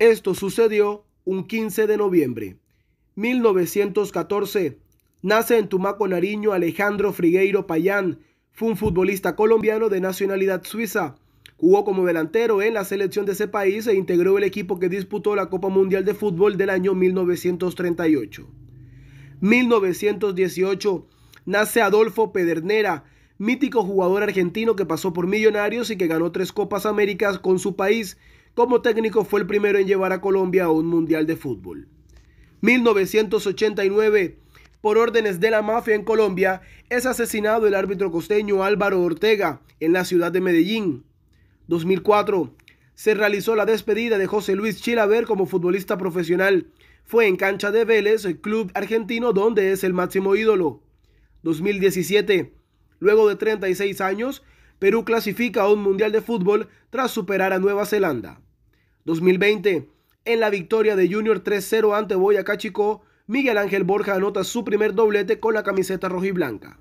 Esto sucedió un 15 de noviembre. 1914. Nace en Tumaco, Nariño, Alejandro Frigueiro Payán. Fue un futbolista colombiano de nacionalidad suiza. Jugó como delantero en la selección de ese país e integró el equipo que disputó la Copa Mundial de Fútbol del año 1938. 1918. Nace Adolfo Pedernera, mítico jugador argentino que pasó por Millonarios y que ganó tres Copas Américas con su país. Como técnico fue el primero en llevar a Colombia a un mundial de fútbol. 1989, por órdenes de la mafia en Colombia, es asesinado el árbitro costeño Álvaro Ortega en la ciudad de Medellín. 2004, se realizó la despedida de José Luis Chilaver como futbolista profesional. Fue en cancha de Vélez, el club argentino donde es el máximo ídolo. 2017, luego de 36 años, Perú clasifica a un Mundial de Fútbol tras superar a Nueva Zelanda. 2020. En la victoria de Junior 3-0 ante Boyacá Chico, Miguel Ángel Borja anota su primer doblete con la camiseta y blanca.